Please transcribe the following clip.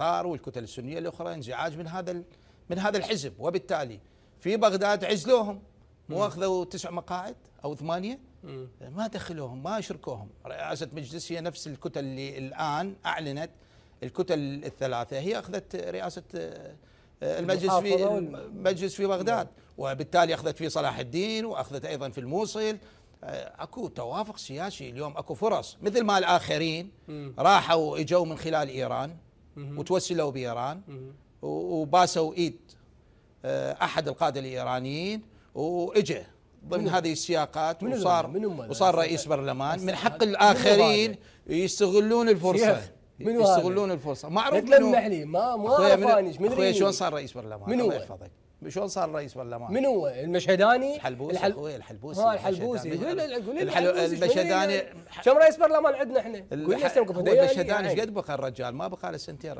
قطار والكتل السنيه الاخرى انزعاج من هذا من هذا الحزب وبالتالي في بغداد عزلوهم مو اخذوا تسع مقاعد او ثمانيه ما دخلوهم ما شركوهم رئاسه مجلس هي نفس الكتل اللي الان اعلنت الكتل الثلاثه هي اخذت رئاسه آه، المجلس في المجلس في بغداد وبالتالي اخذت في صلاح الدين واخذت ايضا في الموصل آه، اكو توافق سياسي اليوم اكو فرص مثل ما الاخرين راحوا اجوا من خلال ايران وتوسلوا بايران وباسوا ايد آه، احد القاده الايرانيين واجا ضمن هذه السياقات من وصار من وصار رئيس برلمان من حق الاخرين يستغلون الفرصه يستغلون الفرصه معروف منو لي ما ما من شلون صار رئيس برلمان من هو؟ شلون صار رئيس برلمان؟ من هو؟ المشهداني؟ الحلبوسي الحل... اخوي الحلبوسي ها الحلبوسي قول المشهداني كم رئيس برلمان عندنا احنا؟ قول المشهداني ايش قد بقى الرجال؟ ما بقى له سنتين